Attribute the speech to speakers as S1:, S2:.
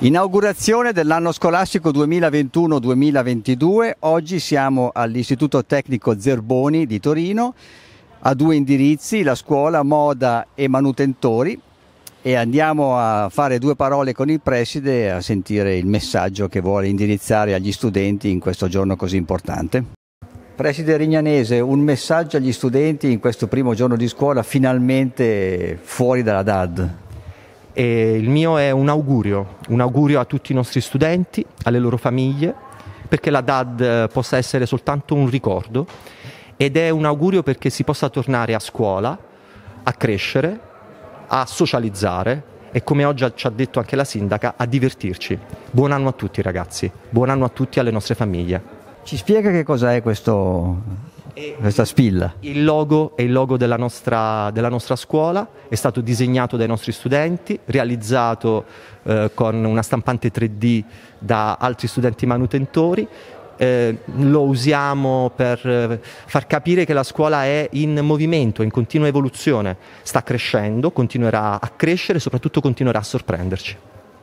S1: Inaugurazione dell'anno scolastico 2021-2022, oggi siamo all'Istituto Tecnico Zerboni di Torino, a due indirizzi, la scuola Moda e Manutentori e andiamo a fare due parole con il preside a sentire il messaggio che vuole indirizzare agli studenti in questo giorno così importante. Preside Rignanese, un messaggio agli studenti in questo primo giorno di scuola
S2: finalmente fuori dalla DAD. E il mio è un augurio, un augurio a tutti i nostri studenti, alle loro famiglie, perché la DAD possa essere soltanto un ricordo ed è un augurio perché si possa tornare a scuola, a crescere, a socializzare e come oggi ci ha detto anche la sindaca, a divertirci. Buon anno a tutti ragazzi, buon anno a tutti e alle nostre famiglie. Ci spiega che cos'è questo questa spilla. Il logo è il logo della nostra, della nostra, scuola, è stato disegnato dai nostri studenti, realizzato eh, con una stampante 3D da altri studenti manutentori. Eh, lo usiamo per eh, far capire che la scuola è in movimento, in continua evoluzione, sta crescendo, continuerà a crescere e soprattutto continuerà a sorprenderci.